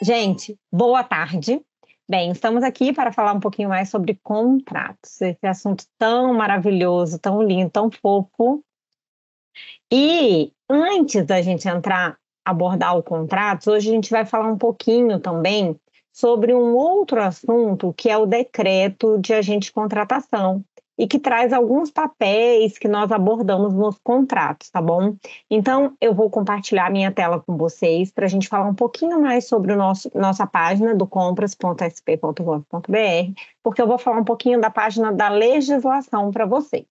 Gente, boa tarde. Bem, estamos aqui para falar um pouquinho mais sobre contratos, esse assunto tão maravilhoso, tão lindo, tão fofo. E antes da gente entrar, abordar o contrato, hoje a gente vai falar um pouquinho também sobre um outro assunto que é o decreto de agente de contratação, e que traz alguns papéis que nós abordamos nos contratos, tá bom? Então, eu vou compartilhar minha tela com vocês para a gente falar um pouquinho mais sobre o nosso, nossa página do compras.sp.gov.br, porque eu vou falar um pouquinho da página da legislação para vocês.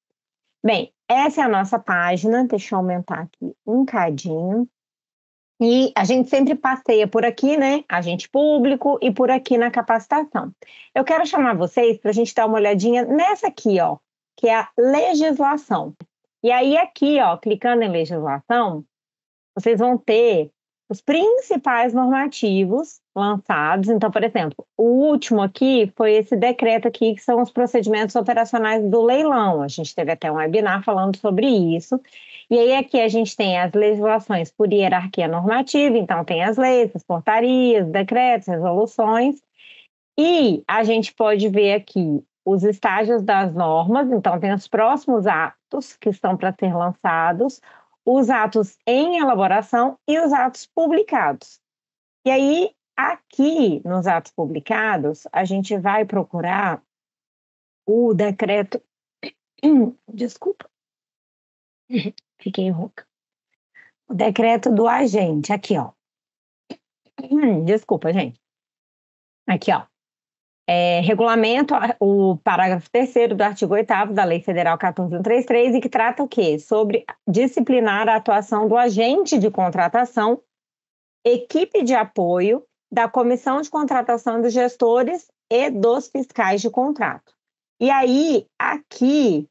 Bem, essa é a nossa página, deixa eu aumentar aqui um cadinho. E a gente sempre passeia por aqui, né? Agente público e por aqui na capacitação. Eu quero chamar vocês para a gente dar uma olhadinha nessa aqui, ó que é a legislação. E aí aqui, ó, clicando em legislação, vocês vão ter os principais normativos lançados. Então, por exemplo, o último aqui foi esse decreto aqui, que são os procedimentos operacionais do leilão. A gente teve até um webinar falando sobre isso. E aí aqui a gente tem as legislações por hierarquia normativa, então tem as leis, as portarias, decretos, resoluções. E a gente pode ver aqui os estágios das normas, então tem os próximos atos que estão para ser lançados, os atos em elaboração e os atos publicados. E aí, aqui nos atos publicados, a gente vai procurar o decreto. Desculpa, fiquei rouca. O decreto do agente, aqui, ó. Desculpa, gente. Aqui, ó é, o parágrafo 3 do artigo 8 da Lei Federal 14133 e que trata o quê? Sobre disciplinar a atuação do agente de contratação, equipe de apoio, da comissão de contratação dos gestores e dos fiscais de contrato. E aí, aqui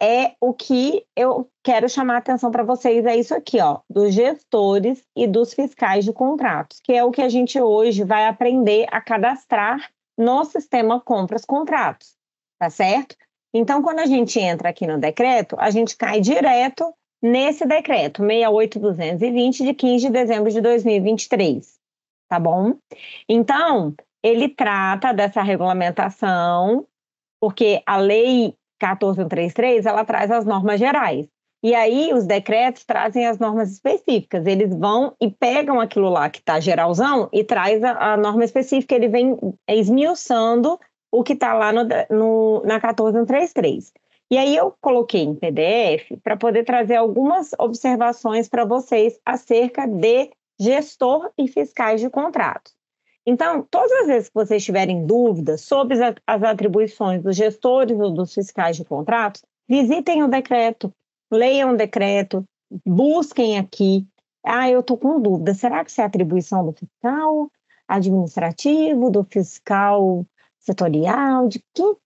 é o que eu quero chamar a atenção para vocês, é isso aqui, ó, dos gestores e dos fiscais de contratos, que é o que a gente hoje vai aprender a cadastrar no sistema compras contratos, tá certo? Então, quando a gente entra aqui no decreto, a gente cai direto nesse decreto 68220 de 15 de dezembro de 2023, tá bom? Então, ele trata dessa regulamentação, porque a lei 14133, ela traz as normas gerais. E aí os decretos trazem as normas específicas. Eles vão e pegam aquilo lá que está geralzão e traz a, a, norma específica. Ele vem esmiuçando o que está lá no, no, na 1433. E aí eu coloquei em PDF para poder trazer algumas observações para vocês acerca de gestor e fiscais de contratos. Então, todas as vezes que vocês tiverem dúvidas sobre as atribuições dos gestores ou dos fiscais de contratos, visitem o decreto, leiam o decreto, busquem aqui. Ah, eu estou com dúvida, será que isso é atribuição do fiscal administrativo, do fiscal setorial, de quem o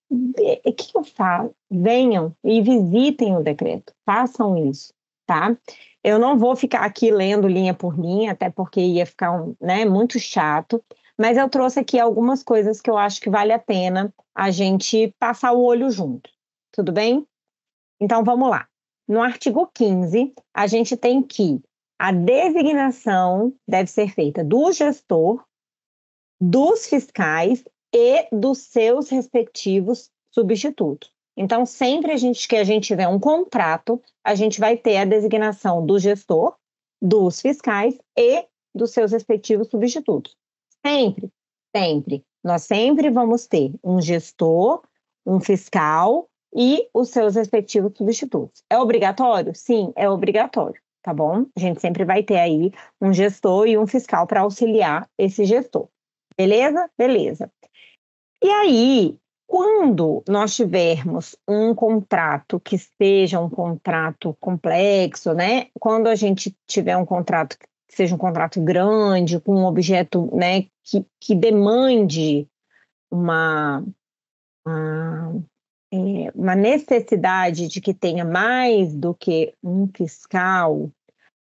é, que eu falo? Venham e visitem o decreto, façam isso, tá? Eu não vou ficar aqui lendo linha por linha, até porque ia ficar um, né, muito chato, mas eu trouxe aqui algumas coisas que eu acho que vale a pena a gente passar o olho junto, tudo bem? Então vamos lá. No artigo 15, a gente tem que a designação deve ser feita do gestor, dos fiscais e dos seus respectivos substitutos. Então, sempre a gente, que a gente tiver um contrato, a gente vai ter a designação do gestor, dos fiscais e dos seus respectivos substitutos. Sempre, sempre. Nós sempre vamos ter um gestor, um fiscal e os seus respectivos substitutos. É obrigatório? Sim, é obrigatório, tá bom? A gente sempre vai ter aí um gestor e um fiscal para auxiliar esse gestor. Beleza? Beleza. E aí, quando nós tivermos um contrato que seja um contrato complexo, né? Quando a gente tiver um contrato que seja um contrato grande, com um objeto, né, que, que demande uma, uma é, uma necessidade de que tenha mais do que um fiscal,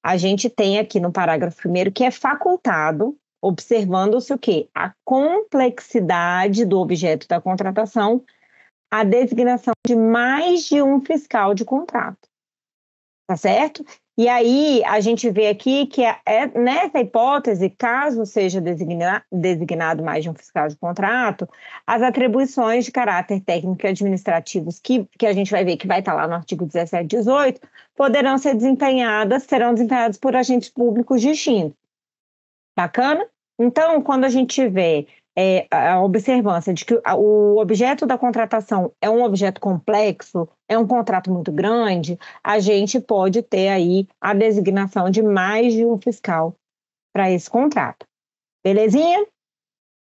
a gente tem aqui no parágrafo primeiro que é facultado, observando-se o quê? A complexidade do objeto da contratação, a designação de mais de um fiscal de contrato. Tá certo? E aí a gente vê aqui que é, é, nessa hipótese, caso seja designa, designado mais de um fiscal de contrato, as atribuições de caráter técnico e administrativos que, que a gente vai ver que vai estar lá no artigo 17 e 18 poderão ser desempenhadas, serão desempenhadas por agentes públicos distintos. Bacana? Então, quando a gente vê é, a observância de que o objeto da contratação é um objeto complexo, é um contrato muito grande, a gente pode ter aí a designação de mais de um fiscal para esse contrato. Belezinha?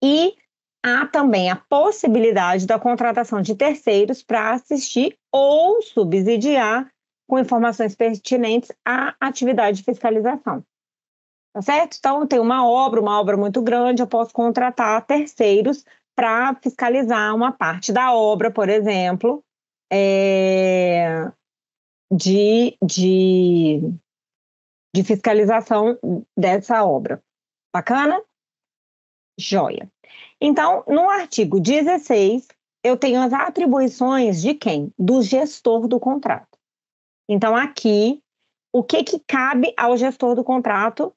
E há também a possibilidade da contratação de terceiros para assistir ou subsidiar com informações pertinentes à atividade de fiscalização tá certo? Então, tem uma obra, uma obra muito grande, eu posso contratar terceiros para fiscalizar uma parte da obra, por exemplo, é, de, de, de fiscalização dessa obra. Bacana? Joia. Então, no artigo 16, eu tenho as atribuições de quem? Do gestor do contrato. Então, aqui, o que, que cabe ao gestor do contrato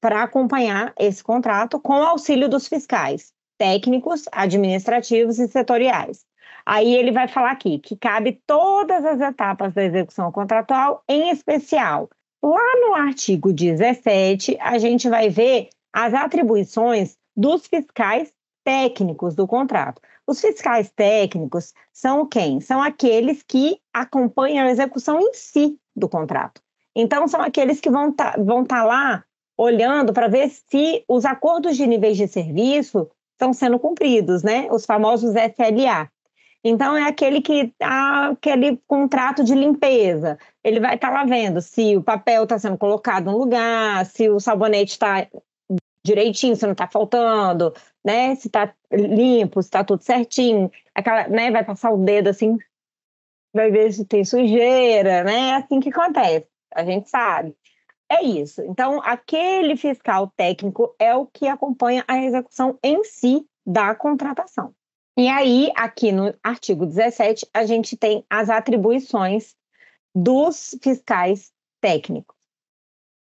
para acompanhar esse contrato com auxílio dos fiscais técnicos, administrativos e setoriais. Aí ele vai falar aqui que cabe todas as etapas da execução contratual, em especial. Lá no artigo 17, a gente vai ver as atribuições dos fiscais técnicos do contrato. Os fiscais técnicos são quem? São aqueles que acompanham a execução em si do contrato. Então, são aqueles que vão estar tá, vão tá lá olhando para ver se os acordos de níveis de serviço estão sendo cumpridos, né? Os famosos SLA. Então, é aquele que tá, aquele contrato de limpeza. Ele vai estar tá lá vendo se o papel está sendo colocado no lugar, se o sabonete está direitinho, se não está faltando, né? Se está limpo, se está tudo certinho. Aquela, né? Vai passar o dedo assim, vai ver se tem sujeira, né? É assim que acontece a gente sabe. É isso. Então, aquele fiscal técnico é o que acompanha a execução em si da contratação. E aí, aqui no artigo 17, a gente tem as atribuições dos fiscais técnicos.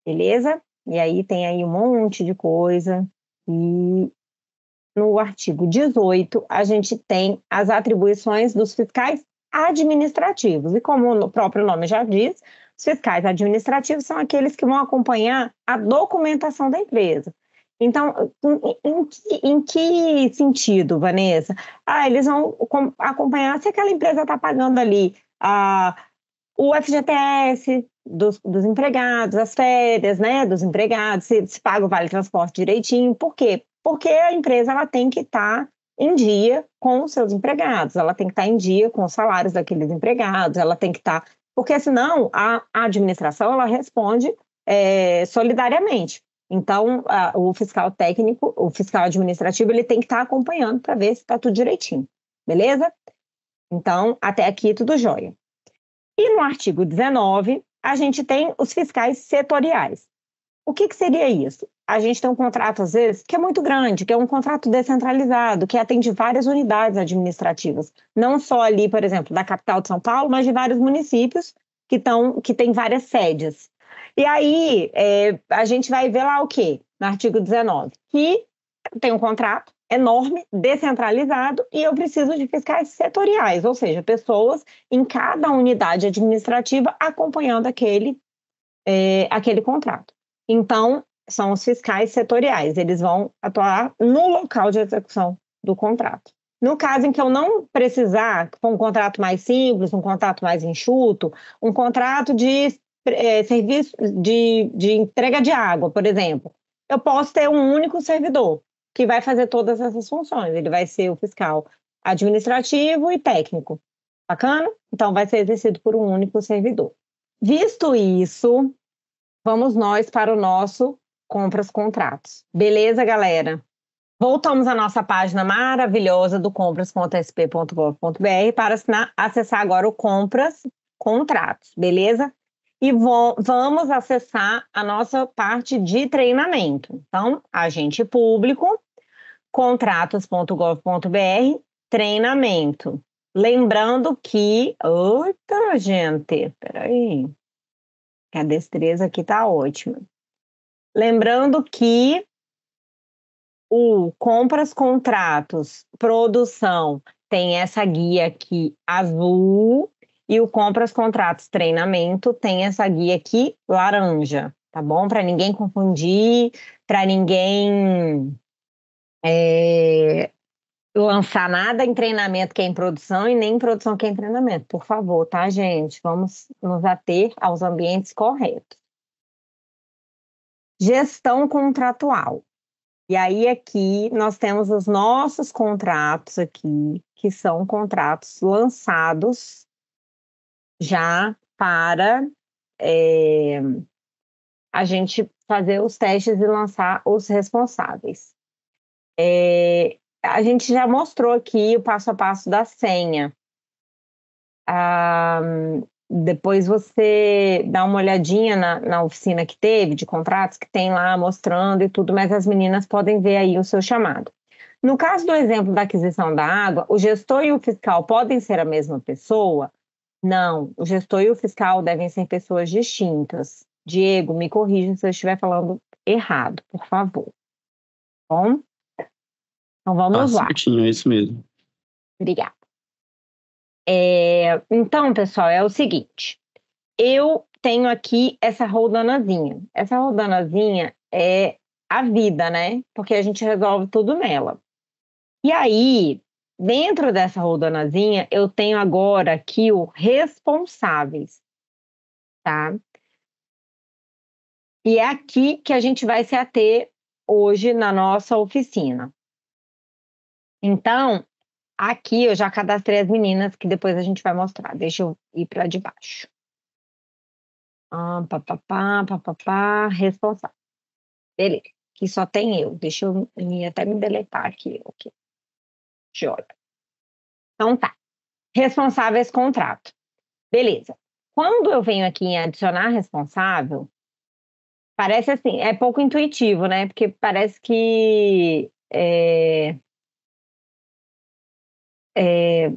Beleza? E aí tem aí um monte de coisa. E no artigo 18, a gente tem as atribuições dos fiscais administrativos. E como o próprio nome já diz, os fiscais administrativos são aqueles que vão acompanhar a documentação da empresa. Então, em, em, que, em, que, sentido, Vanessa? Ah, eles vão acompanhar se aquela empresa está pagando ali ah, o FGTS dos, dos, empregados, as férias né, dos empregados, se, se paga o vale transporte direitinho. Por quê? Porque a empresa ela tem que estar tá em dia com os seus empregados, ela tem que estar tá em dia com os salários daqueles empregados, ela tem que estar tá porque senão a, a administração ela responde é, solidariamente. Então, a, o fiscal técnico, o fiscal administrativo, ele tem que estar tá acompanhando para ver se está tudo direitinho, beleza? Então, até aqui é tudo jóia. E no artigo 19, a gente tem os fiscais setoriais. O que, que seria isso? a gente tem um contrato, às vezes, que é muito grande, que é um contrato descentralizado, que atende várias unidades administrativas, não só ali, por exemplo, da capital de São Paulo, mas de vários municípios que, estão que têm várias sedes. E aí, é, a gente vai ver lá o quê? No artigo 19, que tem um contrato enorme, descentralizado, e eu preciso de fiscais setoriais, ou seja, pessoas em cada unidade administrativa acompanhando aquele, é, aquele contrato. Então, são os fiscais setoriais, eles vão atuar no local de execução do contrato. No caso em que eu não precisar, com um contrato mais simples, um contrato mais enxuto, um contrato de é, serviço de, de entrega de água, por exemplo, eu posso ter um único servidor que vai fazer todas essas funções. Ele vai ser o fiscal administrativo e técnico. Bacana? Então, vai ser exercido por um único servidor. Visto isso, vamos nós para o nosso compras contratos. Beleza, galera? Voltamos à nossa página maravilhosa do compras.sp.gov.br para assinar, acessar agora o Compras Contratos, beleza? E vamos acessar a nossa parte de treinamento. Então, agente público, contratos.gov.br, treinamento. Lembrando que. Eita, gente, peraí. Que a destreza aqui tá ótima. Lembrando que o compras, contratos, produção tem essa guia aqui azul e o compras, contratos, treinamento tem essa guia aqui laranja, tá bom? Para ninguém confundir, para ninguém é, lançar nada em treinamento que é em produção e nem em produção que é em treinamento, por favor, tá, gente? Vamos nos ater aos ambientes corretos. Gestão contratual. E aí aqui nós temos os nossos contratos aqui, que são contratos lançados já para é, a gente fazer os testes e lançar os responsáveis. É, a gente já mostrou aqui o passo a passo da senha. Ah, depois você dá uma olhadinha na, na oficina que teve, de contratos que tem lá mostrando e tudo, mas as meninas podem ver aí o seu chamado. No caso do exemplo da aquisição da água, o gestor e o fiscal podem ser a mesma pessoa? Não, o gestor e o fiscal devem ser pessoas distintas. Diego, me corrija se eu estiver falando errado, por favor. Bom? Então vamos ah, lá. Certinho, é isso mesmo. Obrigada. É, então, pessoal, é o seguinte. Eu tenho aqui essa roldanazinha. Essa roldanazinha é a vida, né? Porque a gente resolve tudo nela. E aí, dentro dessa roldanazinha, eu tenho agora aqui o responsáveis, tá? E é aqui que a gente vai se ater hoje na nossa oficina. Então, Aqui eu já cadastrei as meninas, que depois a gente vai mostrar. Deixa eu ir para de baixo. Ah, papapá, papapá, responsável. Beleza, que só tem eu. Deixa eu até me deletar aqui. Okay. Joga. Então tá. Responsáveis contrato. Beleza. Quando eu venho aqui em adicionar responsável, parece assim, é pouco intuitivo, né? Porque parece que é, é,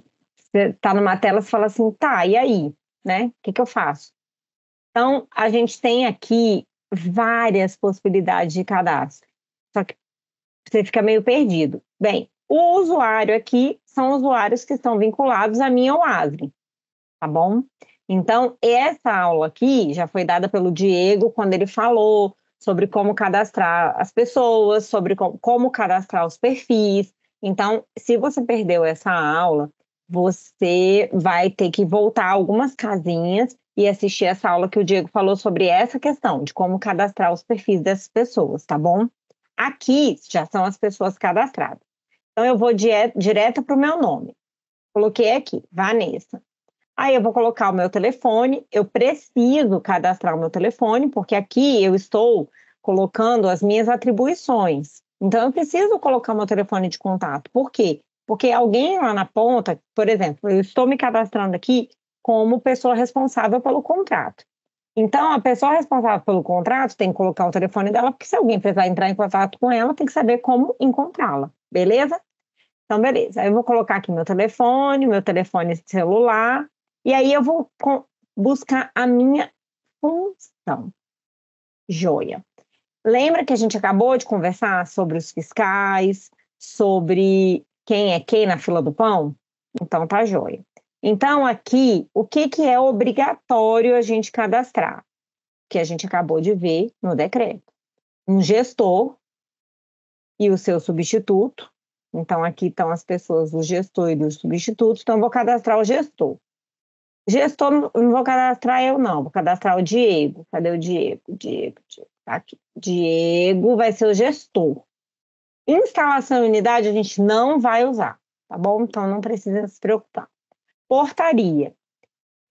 tá numa tela, você fala assim, tá, e aí? Né? O que, que eu faço? Então, a gente tem aqui várias possibilidades de cadastro, só que você fica meio perdido. Bem, o usuário aqui são usuários que estão vinculados à minha OASRE, tá bom? Então, essa aula aqui já foi dada pelo Diego quando ele falou sobre como cadastrar as pessoas, sobre como cadastrar os perfis, então, se você perdeu essa aula, você vai ter que voltar algumas casinhas e assistir essa aula que o Diego falou sobre essa questão de como cadastrar os perfis dessas pessoas, tá bom? Aqui já são as pessoas cadastradas. Então eu vou direto para o meu nome. Coloquei aqui, Vanessa. Aí eu vou colocar o meu telefone. Eu preciso cadastrar o meu telefone, porque aqui eu estou colocando as minhas atribuições. Então, eu preciso colocar meu telefone de contato. Por quê? Porque alguém lá na ponta, por exemplo, eu estou me cadastrando aqui como pessoa responsável pelo contrato. Então, a pessoa responsável pelo contrato tem que colocar o telefone dela, porque se alguém precisar entrar em contato com ela, tem que saber como encontrá-la, beleza? Então, beleza. Aí eu vou colocar aqui meu telefone, meu telefone celular, e aí eu vou buscar a minha função. Joia. Lembra que a gente acabou de conversar sobre os fiscais, sobre quem é quem na fila do pão? Então tá joia. Então aqui, o que, que é obrigatório a gente cadastrar? Que a gente acabou de ver no decreto. Um gestor e o seu substituto. Então aqui estão as pessoas do gestor e o substituto. Então vou cadastrar o gestor. Gestor, não vou cadastrar eu não, vou cadastrar o Diego. Cadê o Diego? Diego, Diego. Tá aqui. Diego vai ser o gestor. Instalação e unidade a gente não vai usar, tá bom? Então não precisa se preocupar. Portaria.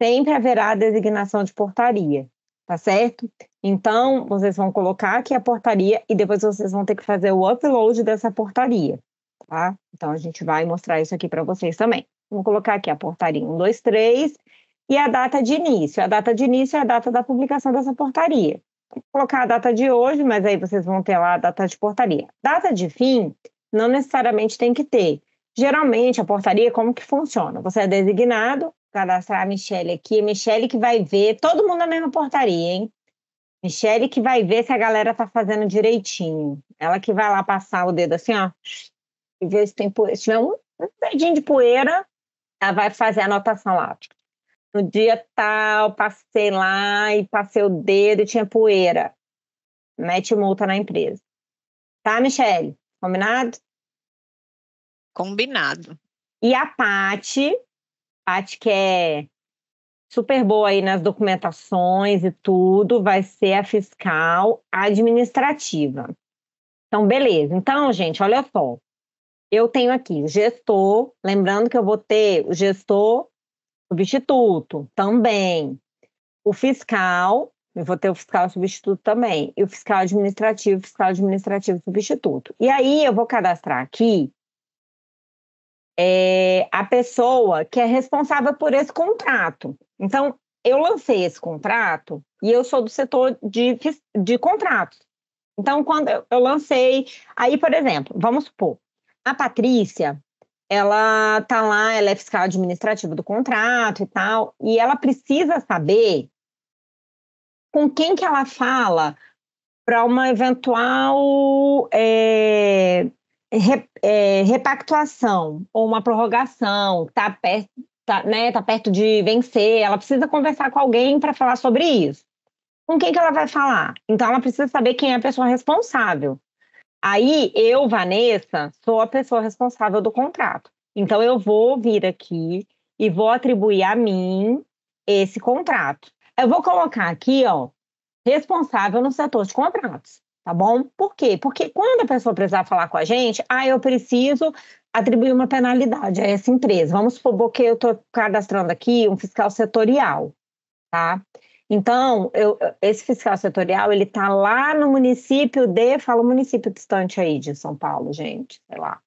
Sempre haverá designação de portaria, tá certo? Então, vocês vão colocar aqui a portaria e depois vocês vão ter que fazer o upload dessa portaria, tá? Então, a gente vai mostrar isso aqui para vocês também. Vou colocar aqui a portaria 1, 2, 3 e a data de início. A data de início é a data da publicação dessa portaria colocar a data de hoje, mas aí vocês vão ter lá a data de portaria. Data de fim não necessariamente tem que ter. Geralmente, a portaria, como que funciona? Você é designado, cadastrar a Michelle aqui, Michelle que vai ver, todo mundo na mesma portaria, hein? Michelle que vai ver se a galera tá fazendo direitinho. Ela que vai lá passar o dedo assim, ó, e ver se tem poeira. Se tiver um, um dedinho de poeira, ela vai fazer a anotação lá no dia tal, passei lá e passei o dedo e tinha poeira. Mete multa na empresa. Tá, Michele? Combinado? Combinado. E a Pati, Pati que é super boa aí nas documentações e tudo, vai ser a fiscal administrativa. Então, beleza. Então, gente, olha só. Eu tenho aqui gestor, lembrando que eu vou ter o gestor substituto também. O fiscal, eu vou ter o fiscal substituto também. E o fiscal administrativo, fiscal administrativo substituto. E aí eu vou cadastrar aqui é, a pessoa que é responsável por esse contrato. Então, eu lancei esse contrato e eu sou do setor de, de contratos. Então, quando eu, eu lancei, aí, por exemplo, vamos supor, a Patrícia, ela tá lá, ela é fiscal administrativa do contrato e tal, e ela precisa saber com quem que ela fala para uma eventual é, é, repactuação ou uma prorrogação, tá perto, tá, né, tá perto de vencer, ela precisa conversar com alguém para falar sobre isso. Com quem que ela vai falar? Então ela precisa saber quem é a pessoa responsável. Aí eu, Vanessa, sou a pessoa responsável do contrato. Então eu vou vir aqui e vou atribuir a mim esse contrato. Eu vou colocar aqui, ó, responsável no setor de contratos, tá bom? Por quê? Porque quando a pessoa precisar falar com a gente, ah, eu preciso atribuir uma penalidade a essa empresa. Vamos supor que eu estou cadastrando aqui um fiscal setorial, tá? Então, eu, esse fiscal setorial, ele está lá no município de, fala um município distante aí de São Paulo, gente, sei lá,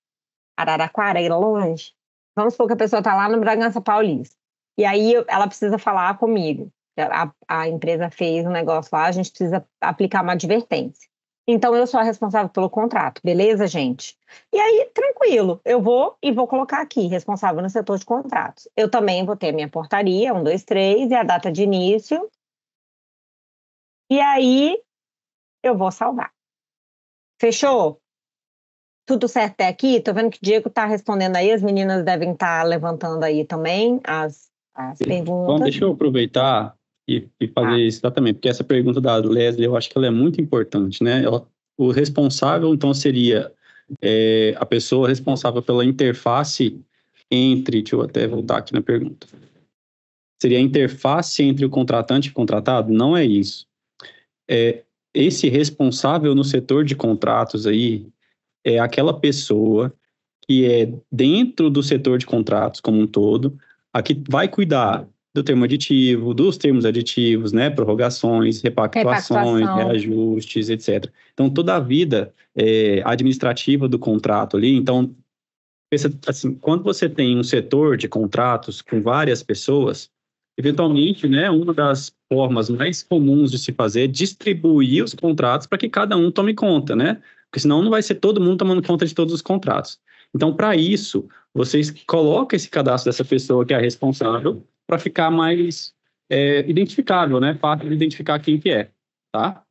Araraquara, ir longe. Vamos supor que a pessoa está lá no Bragança Paulista. E aí ela precisa falar comigo. A, a empresa fez um negócio lá, a gente precisa aplicar uma advertência. Então eu sou a responsável pelo contrato, beleza, gente? E aí, tranquilo, eu vou e vou colocar aqui, responsável no setor de contratos. Eu também vou ter minha portaria, 1, 2, 3, e a data de início, e aí eu vou salvar. Fechou? Tudo certo até aqui? Tô vendo que o Diego tá respondendo aí, as meninas devem estar tá levantando aí também as, as perguntas. Bom, deixa eu aproveitar e, e fazer ah. isso porque essa pergunta da Leslie, eu acho que ela é muito importante, né? Ela, o responsável, então, seria é, a pessoa responsável pela interface entre, deixa eu até voltar aqui na pergunta, seria a interface entre o contratante e o contratado? Não é isso é, esse responsável no setor de contratos aí é aquela pessoa que é dentro do setor de contratos como um todo, a que vai cuidar do termo aditivo, dos termos aditivos, né, prorrogações, repactuações, Repactuação. reajustes, etc. Então, toda a vida é, administrativa do contrato ali, então, pensa assim, quando você tem um setor de contratos com várias pessoas, eventualmente, né, uma das formas mais comuns de se fazer é distribuir os contratos para que cada um tome conta, né? Porque senão não vai ser todo mundo tomando conta de todos os contratos. Então, para isso, vocês colocam esse cadastro dessa pessoa que é responsável para ficar mais é, identificável, né? Fácil de identificar quem que é, tá?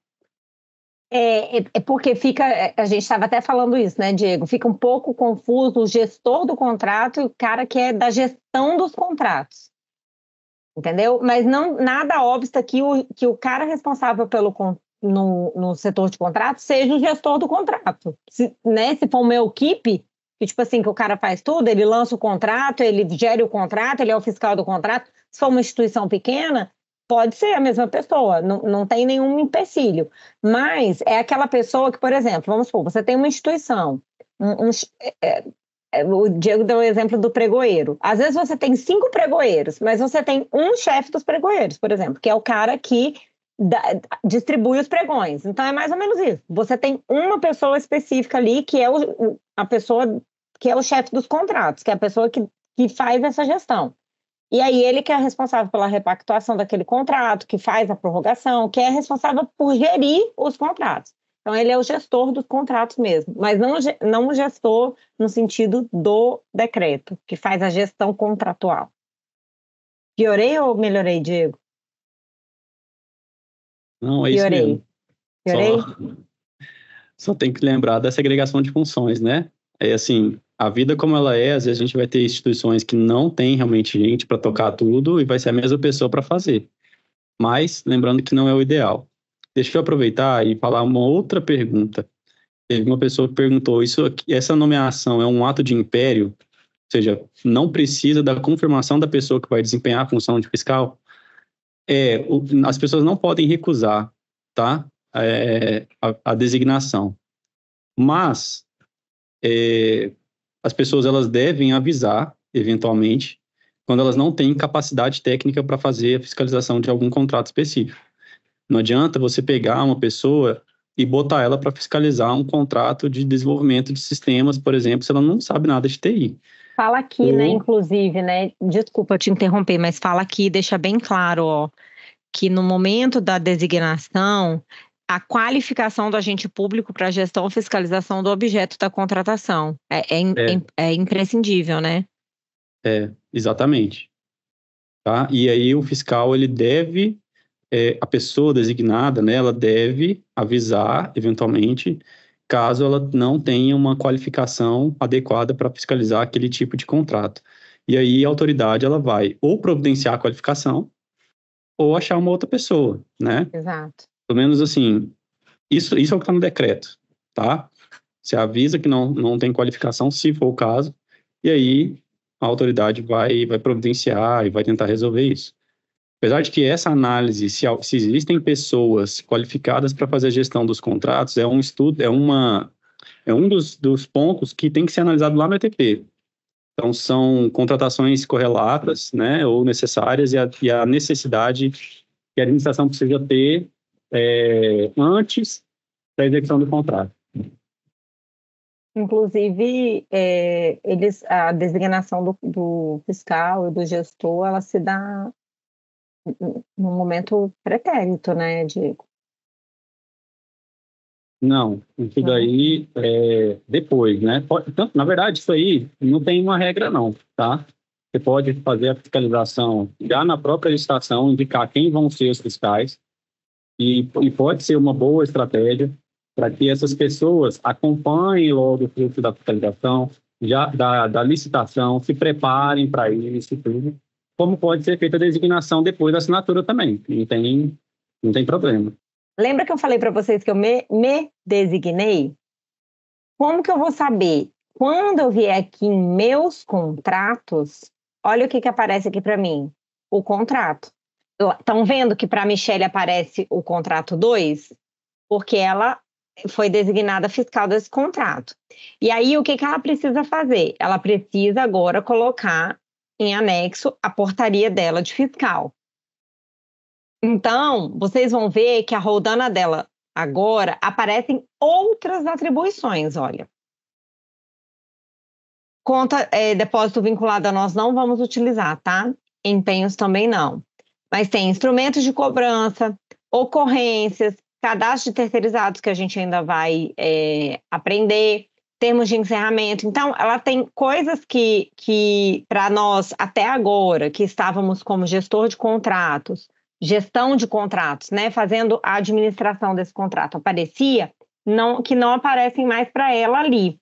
É, é, é porque fica, é, a gente estava até falando isso, né, Diego? Fica um pouco confuso o gestor do contrato e o cara que é da gestão dos contratos entendeu? Mas não nada obsta que o, que o cara responsável pelo no, no setor de contrato seja o gestor do contrato. Se, né, se for uma equipe, que tipo assim, que o cara faz tudo, ele lança o contrato, ele gere o contrato, ele é o fiscal do contrato. Se for uma instituição pequena, pode ser a mesma pessoa, não, não tem nenhum empecilho. Mas é aquela pessoa que, por exemplo, vamos supor, você tem uma instituição, um, um, é, é, o Diego deu o exemplo do pregoeiro. Às vezes você tem cinco pregoeiros, mas você tem um chefe dos pregoeiros, por exemplo, que é o cara que da, distribui os pregões. Então é mais ou menos isso. Você tem uma pessoa específica ali que é o, a pessoa que é o chefe dos contratos, que é a pessoa que, que faz essa gestão. E aí ele que é responsável pela repactuação daquele contrato, que faz a prorrogação, que é responsável por gerir os contratos. Então, ele é o gestor dos contratos mesmo, mas não, não o gestor no sentido do decreto, que faz a gestão contratual. Piorei ou melhorei, Diego? Não, é Piorei. isso Piorei. Piorei? Só, só tem que lembrar da segregação de funções, né? É assim, a vida como ela é, às vezes a gente vai ter instituições que não tem realmente gente para tocar tudo e vai ser a mesma pessoa para fazer. Mas, lembrando que não é o ideal. Deixa eu aproveitar e falar uma outra pergunta. Teve uma pessoa que perguntou: isso aqui, essa nomeação é um ato de império? Ou seja, não precisa da confirmação da pessoa que vai desempenhar a função de fiscal? É, o, as pessoas não podem recusar tá? É, a, a, designação. Mas é, as pessoas elas devem avisar, eventualmente, quando elas não têm capacidade técnica para fazer a fiscalização de algum contrato específico. Não adianta você pegar uma pessoa e botar ela para fiscalizar um contrato de desenvolvimento de sistemas, por exemplo, se ela não sabe nada de TI. Fala aqui, né, Ou... né, inclusive, né? Desculpa te interromper, mas fala aqui, deixa bem claro, ó, que no momento da designação, a qualificação do agente público para a gestão e fiscalização do objeto da contratação. É, é, é. é imprescindível, né? É, exatamente. Tá? E aí o fiscal ele deve é, a pessoa designada, né, ela deve avisar, eventualmente, caso ela não tenha uma qualificação adequada para fiscalizar aquele tipo de contrato. E aí a autoridade ela vai ou providenciar a qualificação ou achar uma outra pessoa, né? Exato. Pelo menos assim, isso, isso é o que está no decreto, tá? Você avisa que não, não tem qualificação, se for o caso, e aí a autoridade vai, vai providenciar e vai tentar resolver isso. Apesar de que essa análise, se, se existem pessoas qualificadas para fazer a gestão dos contratos, é um estudo, é uma é um dos, dos pontos que tem que ser analisado lá no ETP. Então, são contratações correlatas, né, ou necessárias, e a, e a necessidade que a administração precisa ter é, antes da execução do contrato. Inclusive, é, eles, a designação do, do fiscal e do gestor, ela se dá num momento pretérito, né, Diego? Não, isso daí é depois, né? Então, na verdade, isso aí não tem uma regra, não, tá? Você pode fazer a fiscalização já na própria licitação, indicar quem vão ser os fiscais, e, e pode ser uma boa estratégia para que essas pessoas acompanhem logo o fluxo da fiscalização, já da, da licitação, se preparem para isso tudo, como pode ser feita a designação depois da assinatura também. Não tem, não tem problema. Lembra que eu falei para vocês que eu me, me designei? Como que eu vou saber? Quando eu vier aqui em meus contratos, olha o que, que aparece aqui para mim: o contrato. Estão vendo que para a Michelle aparece o contrato 2? Porque ela foi designada fiscal desse contrato. E aí, o que, que ela precisa fazer? Ela precisa agora colocar em anexo a portaria dela de fiscal. Então, vocês vão ver que a roldana dela agora aparecem outras atribuições, olha. Conta, é, depósito vinculado a nós não vamos utilizar, tá? Empenhos também não. Mas tem instrumentos de cobrança, ocorrências, cadastro de terceirizados que a gente ainda vai é, aprender, termos de encerramento. Então, ela tem coisas que, que para nós, até agora, que estávamos como gestor de contratos, gestão de contratos, né, fazendo a administração desse contrato, aparecia, não, que não aparecem mais para ela ali.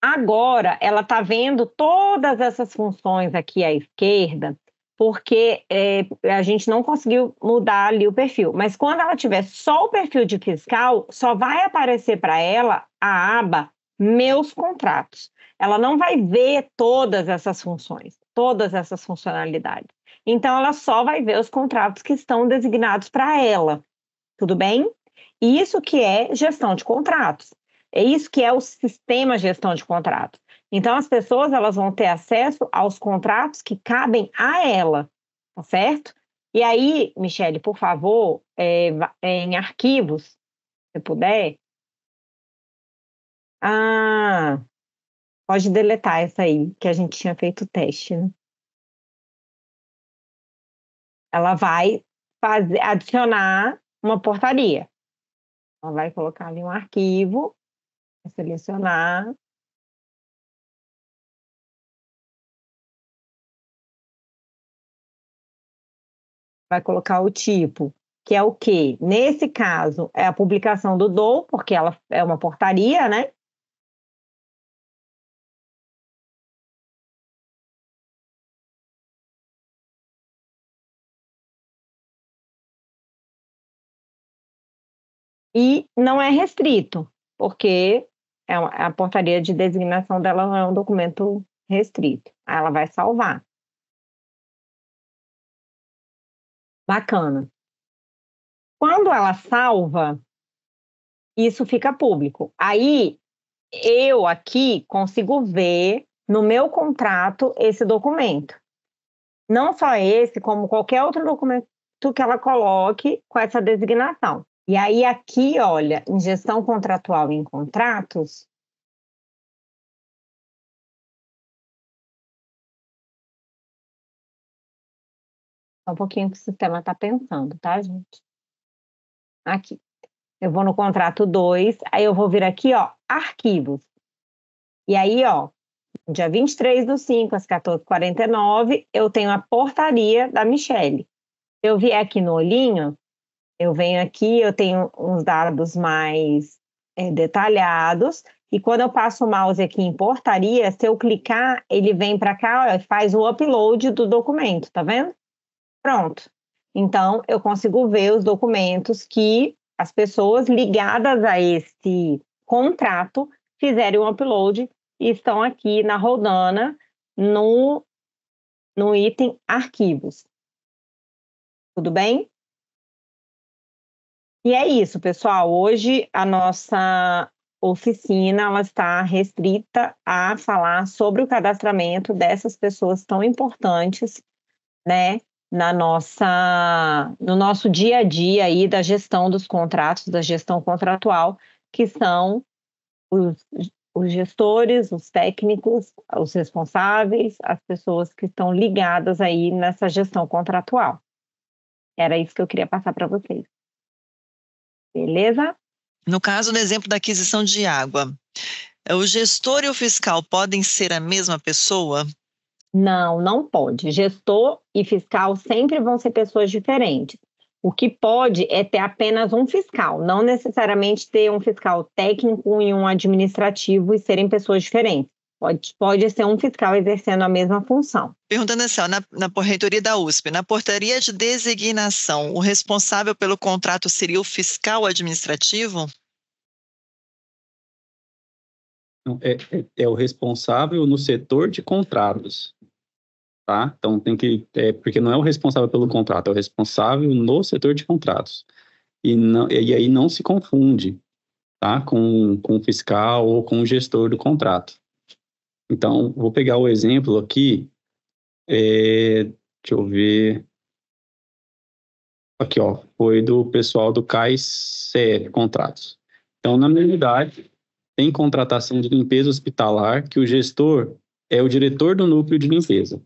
Agora, ela está vendo todas essas funções aqui à esquerda, porque é, a gente não conseguiu mudar ali o perfil. Mas quando ela tiver só o perfil de fiscal, só vai aparecer para ela a aba meus contratos. Ela não vai ver todas essas funções, todas essas funcionalidades. Então, ela só vai ver os contratos que estão designados para ela. Tudo bem? Isso que é gestão de contratos. É isso que é o sistema de gestão de contratos. Então, as pessoas elas vão ter acesso aos contratos que cabem a ela, tá certo? E aí, Michele, por favor, é, em arquivos, se puder, ah, pode deletar essa aí, que a gente tinha feito o teste, né? Ela vai fazer, adicionar uma portaria. Ela vai colocar ali um arquivo, selecionar. Vai colocar o tipo, que é o quê? Nesse caso, é a publicação do DOU, porque ela é uma portaria, né? E não é restrito, porque é a portaria de designação dela não é um documento restrito. Ela vai salvar. Bacana. Quando ela salva, isso fica público. Aí eu aqui consigo ver no meu contrato esse documento. Não só esse, como qualquer outro documento que ela coloque com essa designação. E aí, aqui, olha, em gestão contratual em contratos, Só um pouquinho que o sistema está pensando, tá, gente? Aqui. Eu vou no contrato 2, aí eu vou vir aqui, ó, arquivos. E aí, ó, dia 23 do 5, às 14h49, eu tenho a portaria da Michelle. Se Eu vier aqui no olhinho, eu venho aqui, eu tenho uns dados mais é, detalhados, e quando eu passo o mouse aqui em portaria, se eu clicar, ele vem para cá e faz o upload do documento, tá vendo? Pronto. Então, eu consigo ver os documentos que as pessoas ligadas a esse contrato fizeram o um upload e estão aqui na Rodana no, no item arquivos. Tudo bem? E é isso, pessoal. Hoje a nossa oficina ela está restrita a falar sobre o cadastramento dessas pessoas tão importantes, né, na nossa no nosso dia a dia aí da gestão dos contratos, da gestão contratual, que são os, os gestores, os técnicos, os responsáveis, as pessoas que estão ligadas aí nessa gestão contratual. Era isso que eu queria passar para vocês. Beleza? No caso do exemplo da aquisição de água, o gestor e o fiscal podem ser a mesma pessoa? Não, não pode. Gestor e fiscal sempre vão ser pessoas diferentes. O que pode é ter apenas um fiscal, não necessariamente ter um fiscal técnico e um administrativo e serem pessoas diferentes. Pode, pode ser um fiscal exercendo a mesma função. Perguntando assim, ó, na, na porreitoria da USP, na portaria de designação, o responsável pelo contrato seria o fiscal administrativo? É, é, é o responsável no setor de contratos, tá? Então tem que, é, porque não é o responsável pelo contrato, é o responsável no setor de contratos. E, não, e aí não se confunde, tá? Com, com o fiscal ou com o gestor do contrato. Então, vou pegar o exemplo aqui. É, deixa eu ver. Aqui, ó, foi do pessoal do Caes CL, contratos. Então, na minha unidade, tem contratação de limpeza hospitalar, que o gestor é o diretor do núcleo de limpeza.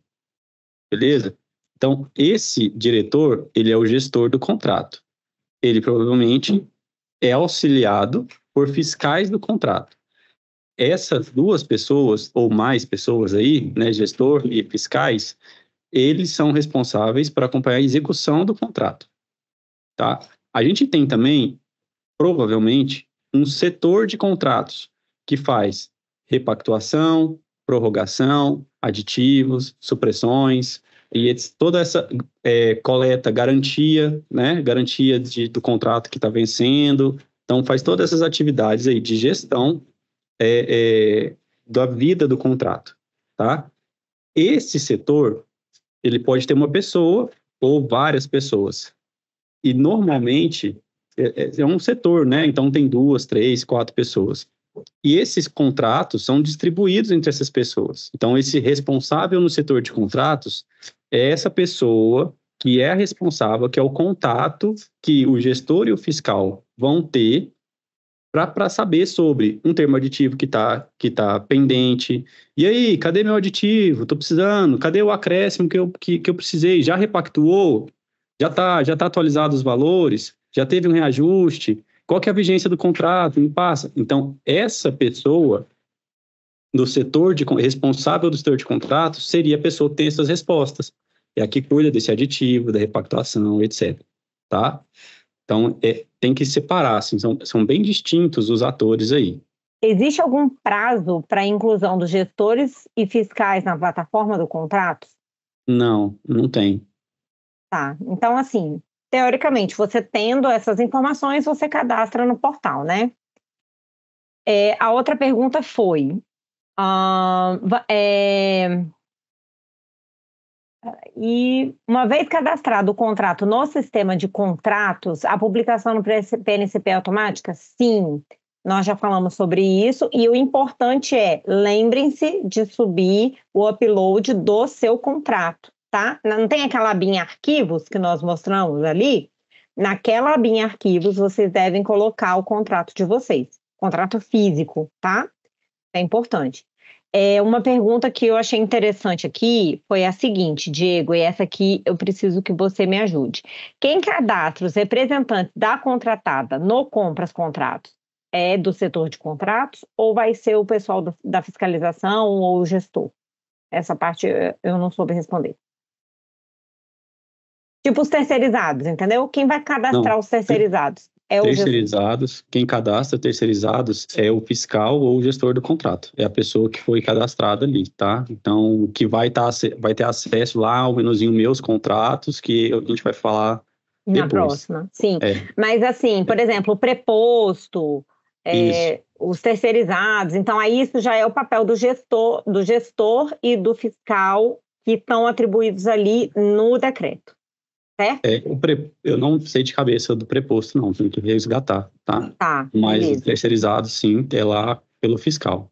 Beleza? Então, esse diretor, ele é o gestor do contrato. Ele provavelmente é auxiliado por fiscais do contrato essas duas pessoas ou mais pessoas aí, né, gestor e fiscais, eles são responsáveis para acompanhar a execução do contrato, tá? A gente tem também, provavelmente, um setor de contratos que faz repactuação, prorrogação, aditivos, supressões e toda essa é, coleta, garantia, né, garantia de, do contrato que está vencendo. Então, faz todas essas atividades aí de gestão é, é, da vida do contrato, tá? Esse setor, ele pode ter uma pessoa ou várias pessoas. E normalmente é, é, é um setor, né? Então tem duas, três, quatro pessoas. E esses contratos são distribuídos entre essas pessoas. Então, esse responsável no setor de contratos é essa pessoa que é a responsável, que é o contato que o gestor e o fiscal vão ter para saber sobre um termo aditivo que está que tá pendente. E aí, cadê meu aditivo? Estou precisando. Cadê o acréscimo que eu, que, que eu precisei? Já repactuou? Já está já tá atualizado os valores? Já teve um reajuste? Qual que é a vigência do contrato? Me passa. Então, essa pessoa do setor de responsável do setor de contrato seria a pessoa que tem essas respostas. É a que cuida desse aditivo, da repactuação, etc. Tá? Então, é, tem que separar, assim, são, são bem distintos os atores aí. Existe algum prazo para a inclusão dos gestores e fiscais na plataforma do contrato? Não, não tem. Tá. Então, assim, teoricamente, você tendo essas informações, você cadastra no portal, né? É, a outra pergunta foi: uh, é, e uma vez cadastrado o contrato no sistema de contratos, a publicação no PNCP é automática? Sim, nós já falamos sobre isso. E o importante é, lembrem-se de subir o upload do seu contrato, tá? Não tem aquela abinha arquivos que nós mostramos ali? Naquela abinha arquivos, vocês devem colocar o contrato de vocês, contrato físico, tá? É importante. É, uma pergunta que eu achei interessante aqui foi a seguinte, Diego, e essa aqui eu preciso que você me ajude. Quem cadastra os representantes da contratada no Compras Contratos é do setor de contratos ou vai ser o pessoal do, da fiscalização ou o gestor? Essa parte eu não soube responder. Tipo os terceirizados, entendeu? Quem vai cadastrar não, os terceirizados? É terceirizados, gestor. quem cadastra terceirizados é o fiscal ou o gestor do contrato. É a pessoa que foi cadastrada ali, tá? Então, que vai, tá, vai ter acesso lá ao menuzinho Meus Contratos, que a gente vai falar depois. Na próxima, sim. É. Mas assim, por é. exemplo, o preposto, é, os terceirizados, então aí isso já é o papel do gestor, do gestor e do fiscal que estão atribuídos ali no decreto certo? É, é pre... eu não sei de cabeça do preposto, não, tem que resgatar, tá? Tá. Mas beleza. o terceirizado, sim, é lá pelo fiscal.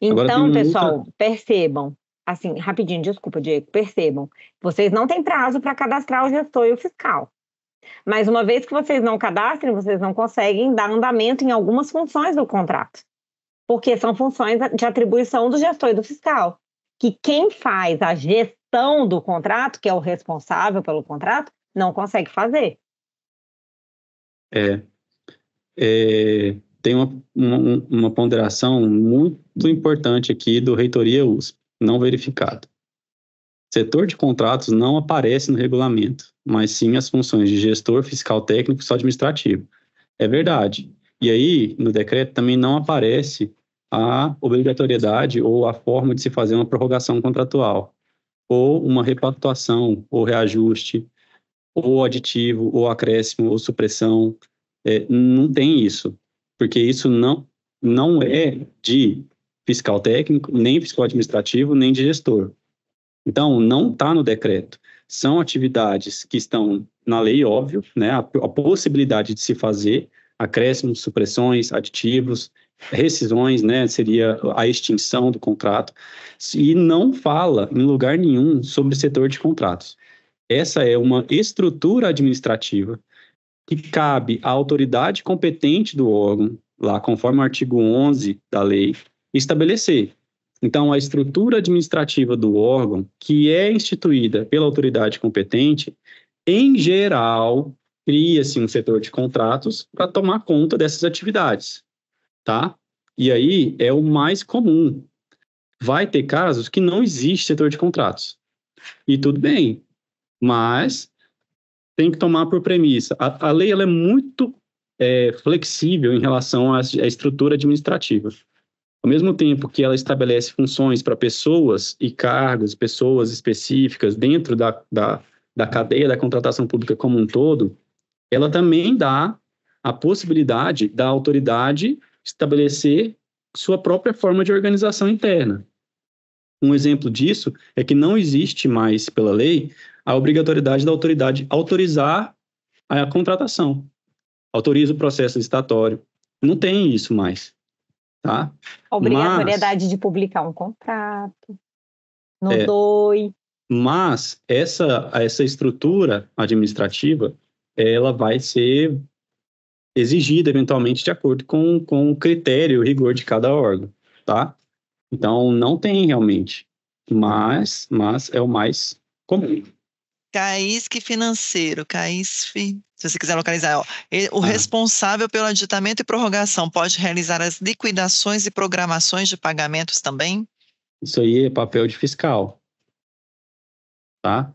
Então, pessoal, muita... percebam, assim, rapidinho, desculpa, Diego, percebam, vocês não têm prazo para cadastrar o gestor e o fiscal. Mas uma vez que vocês não cadastrem, vocês não conseguem dar andamento em algumas funções do contrato, porque são funções de atribuição do gestor e do fiscal, que quem faz a gestão do contrato, que é o responsável pelo contrato, não consegue fazer. É. é tem uma, uma, uma, ponderação muito importante aqui do reitoria USP, não verificado. Setor de contratos não aparece no regulamento, mas sim as funções de gestor, fiscal técnico e só administrativo. É verdade. E aí, no decreto também não aparece a obrigatoriedade ou a forma de se fazer uma prorrogação contratual, ou uma repactuação ou reajuste, ou aditivo, ou acréscimo, ou supressão. É, não tem isso, porque isso não, não é de fiscal técnico, nem fiscal administrativo, nem de gestor. Então, não está no decreto. São atividades que estão na lei, óbvio, né? a, a possibilidade de se fazer acréscimos, supressões, aditivos, rescisões, né? Seria a extinção do contrato. E não fala em lugar nenhum sobre o setor de contratos. Essa é uma estrutura administrativa que cabe à autoridade competente do órgão, lá conforme o artigo 11 da lei, estabelecer. Então, a estrutura administrativa do órgão, que é instituída pela autoridade competente, em geral, cria-se um setor de contratos para tomar conta dessas atividades, tá? E aí é o mais comum. Vai ter casos que não existe setor de contratos. E tudo bem, mas tem que tomar por premissa. A, a lei ela é muito é, flexível em relação à, à estrutura administrativa. Ao mesmo tempo que ela estabelece funções para pessoas e cargos, pessoas específicas dentro da, da, da cadeia da contratação pública como um todo, ela também dá a possibilidade da autoridade estabelecer sua própria forma de organização interna. Um exemplo disso é que não existe mais, pela lei, a obrigatoriedade da autoridade autorizar a contratação. Autoriza o processo licitatório. Não tem isso mais. Tá? obrigatoriedade mas, de publicar um contrato. Não é, doi. Mas essa, essa estrutura administrativa ela vai ser exigida eventualmente de acordo com, com o critério, o rigor de cada órgão, tá? Então, não tem realmente, mas, mas é o mais comum. Caísque financeiro, CAISF, se você quiser localizar, ó, o ah. responsável pelo aditamento e prorrogação pode realizar as liquidações e programações de pagamentos também? Isso aí é papel de fiscal, tá?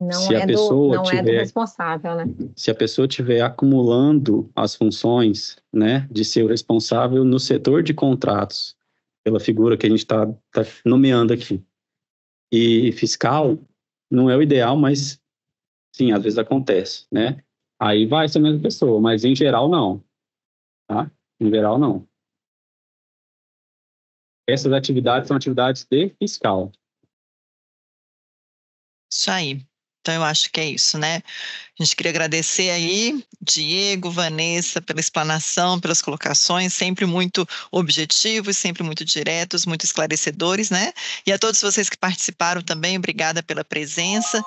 Não, se é, a pessoa do, não tiver, é do é responsável, né? Se a pessoa tiver acumulando as funções, né, de ser o responsável no setor de contratos, pela figura que a gente está tá nomeando aqui, e fiscal, não é o ideal, mas sim, às vezes acontece, né? Aí vai essa mesma pessoa, mas em geral não, tá? Em geral não. Essas atividades são atividades de fiscal. Isso aí. Então, eu acho que é isso, né? A gente queria agradecer aí, Diego, Vanessa, pela explanação, pelas colocações, sempre muito objetivos, sempre muito diretos, muito esclarecedores, né? E a todos vocês que participaram também, obrigada pela presença.